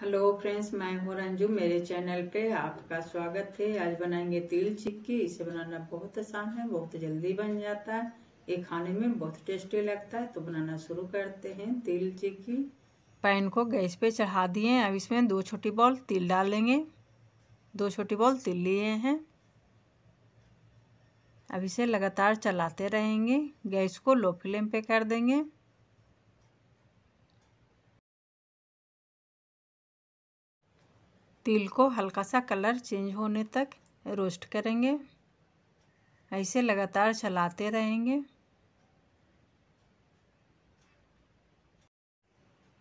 hello friends मैं हूँ रंजू मेरे चैनल पे आपका स्वागत है आज बनाएंगे तिल चिक्की इसे बनाना बहुत आसान है बहुत जल्दी बन जाता है ये खाने में बहुत टेस्टी लगता है तो बनाना शुरू करते हैं तिल चिक्की पैन को गैस पे चढ़ा दिए अब इसमें दो छोटी बॉल तिल डाल देंगे दो छोटी बॉल तिल लिए हैं अब इसे लगातार चलाते रहेंगे गैस को लो फ्लेम पे कर देंगे तिल को हल्का सा कलर चेंज होने तक रोस्ट करेंगे ऐसे लगातार चलाते रहेंगे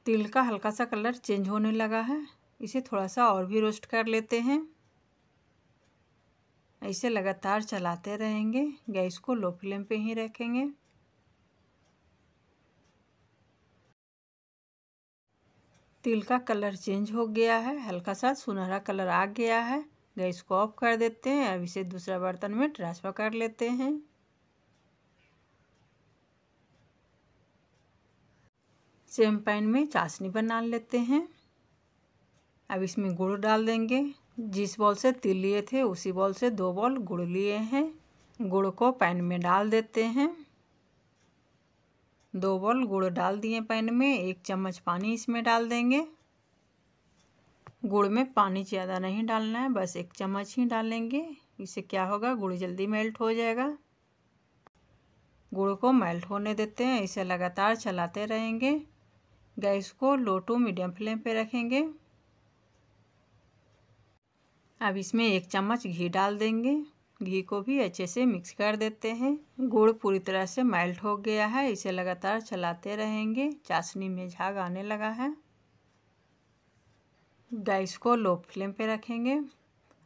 तिल का हल्का सा कलर चेंज होने लगा है इसे थोड़ा सा और भी रोस्ट कर लेते हैं ऐसे लगातार चलाते रहेंगे गैस को लो फ्लेम पे ही रखेंगे तिल का कलर चेंज हो गया है हल्का सा सुनहरा कलर आ गया है गैस को ऑफ कर देते हैं अब इसे दूसरा बर्तन में ट्रांसफ़र कर लेते हैं सेम पैन में चाशनी बना लेते हैं अब इसमें गुड़ डाल देंगे जिस बॉल से तिल लिए थे उसी बॉल से दो बॉल गुड़ लिए हैं गुड़ को पैन में डाल देते हैं दो बॉल गुड़ डाल दिए पैन में एक चम्मच पानी इसमें डाल देंगे गुड़ में पानी ज़्यादा नहीं डालना है बस एक चम्मच ही डालेंगे इससे क्या होगा गुड़ जल्दी मेल्ट हो जाएगा गुड़ को मेल्ट होने देते हैं इसे लगातार चलाते रहेंगे गैस को लो टू मीडियम फ्लेम पे रखेंगे अब इसमें एक चम्मच घी डाल देंगे घी को भी अच्छे से मिक्स कर देते हैं गुड़ पूरी तरह से माइल्ट हो गया है इसे लगातार चलाते रहेंगे चाशनी में झाग आने लगा है गैस को लो फ्लेम पे रखेंगे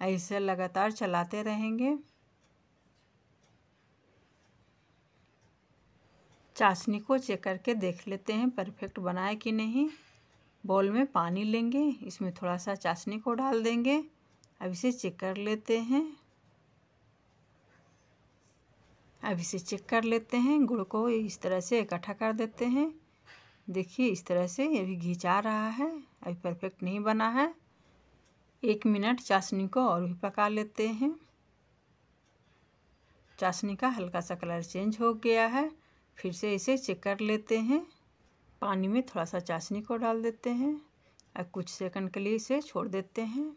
ऐसे लगातार चलाते रहेंगे चाशनी को चेक करके देख लेते हैं परफेक्ट बनाए कि नहीं बॉल में पानी लेंगे इसमें थोड़ा सा चाशनी को डाल देंगे अब इसे चेक कर लेते हैं अब इसे चेक कर लेते हैं गुड़ को इस तरह से इकट्ठा कर देते हैं देखिए इस तरह से ये भी रहा है अभी परफेक्ट नहीं बना है एक मिनट चाशनी को और भी पका लेते हैं चाशनी का हल्का सा कलर चेंज हो गया है फिर से इसे चेक कर लेते हैं पानी में थोड़ा सा चाशनी को डाल देते हैं और कुछ सेकंड के लिए इसे छोड़ देते हैं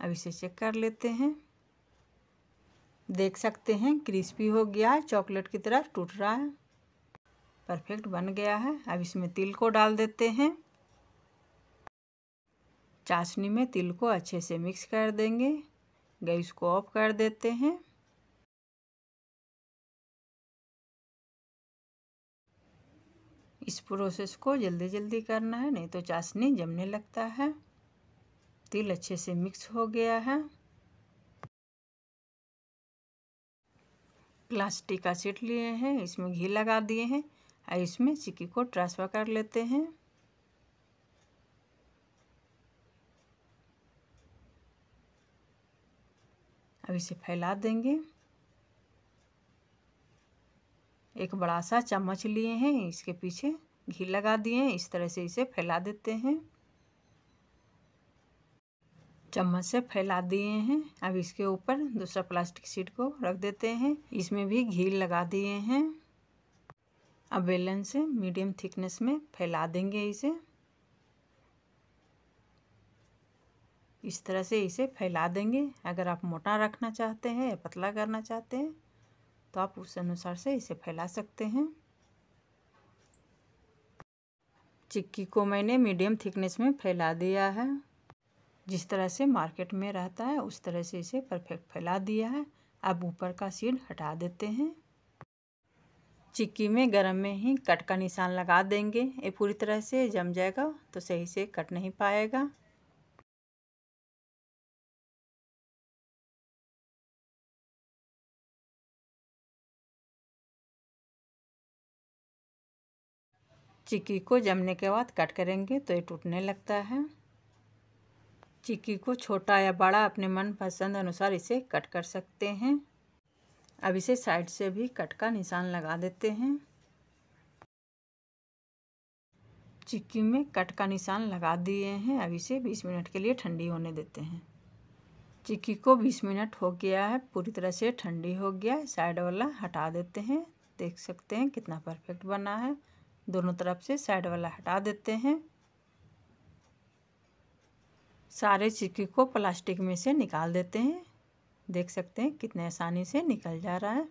अब इसे चेक कर लेते हैं देख सकते हैं क्रिस्पी हो गया है चॉकलेट की तरह टूट रहा है परफेक्ट बन गया है अब इसमें तिल को डाल देते हैं चाशनी में तिल को अच्छे से मिक्स कर देंगे गैस को ऑफ कर देते हैं इस प्रोसेस को जल्दी जल्दी करना है नहीं तो चाशनी जमने लगता है तिल अच्छे से मिक्स हो गया है प्लास्टिक का सेट लिए हैं इसमें घी लगा दिए हैं और इसमें चिक्की को ट्रांसफ़र कर लेते हैं अब इसे फैला देंगे एक बड़ा सा चम्मच लिए हैं इसके पीछे घी लगा दिए हैं इस तरह से इसे फैला देते हैं चम्मच से फैला दिए हैं अब इसके ऊपर दूसरा प्लास्टिक सीट को रख देते हैं इसमें भी घी लगा दिए हैं अब बेलन से मीडियम थिकनेस में फैला देंगे इसे इस तरह से इसे फैला देंगे अगर आप मोटा रखना चाहते हैं या पतला करना चाहते हैं तो आप उस अनुसार से इसे फैला सकते हैं चिक्की को मैंने मीडियम थिकनेस में फैला दिया है जिस तरह से मार्केट में रहता है उस तरह से इसे परफेक्ट फैला दिया है अब ऊपर का सीड हटा देते हैं चिक्की में गरम में ही कट का निशान लगा देंगे ये पूरी तरह से जम जाएगा तो सही से कट नहीं पाएगा चिक्की को जमने के बाद कट करेंगे तो ये टूटने लगता है चिक्की को छोटा या बड़ा अपने मनपसंद अनुसार इसे कट कर सकते हैं अब इसे साइड से भी कट का निशान लगा देते हैं चिक्की में कट का निशान लगा दिए हैं अब इसे 20 मिनट के लिए ठंडी होने देते हैं चिक्की को 20 मिनट हो गया है पूरी तरह से ठंडी हो गया है साइड वाला हटा देते हैं देख सकते हैं कितना परफेक्ट बना है दोनों तरफ से साइड वाला हटा देते हैं सारे चिक्की को प्लास्टिक में से निकाल देते हैं देख सकते हैं कितने आसानी से निकल जा रहा है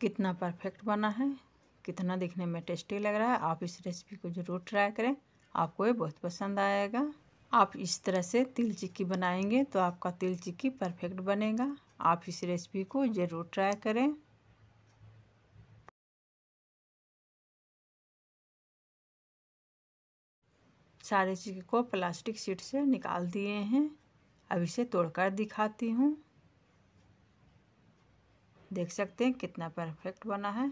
कितना परफेक्ट बना है कितना दिखने में टेस्टी लग रहा है आप इस रेसिपी को ज़रूर ट्राई करें आपको ये बहुत पसंद आएगा आप इस तरह से तिल चिक्की बनाएंगे तो आपका तिल चिक्की परफेक्ट बनेगा आप इस रेसिपी को ज़रूर ट्राई करें सारे चीज़ को प्लास्टिक शीट से निकाल दिए हैं अब इसे तोड़कर दिखाती हूँ देख सकते हैं कितना परफेक्ट बना है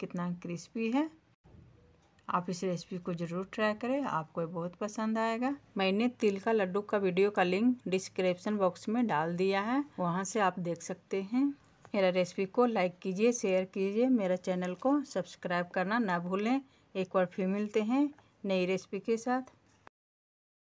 कितना क्रिस्पी है आप इस रेसिपी को ज़रूर ट्राई करें आपको बहुत पसंद आएगा मैंने तिल का लड्डू का वीडियो का लिंक डिस्क्रिप्शन बॉक्स में डाल दिया है वहाँ से आप देख सकते हैं मेरा रेसिपी को लाइक कीजिए शेयर कीजिए मेरा चैनल को सब्सक्राइब करना ना भूलें एक बार फिर मिलते हैं नई रेसिपी के साथ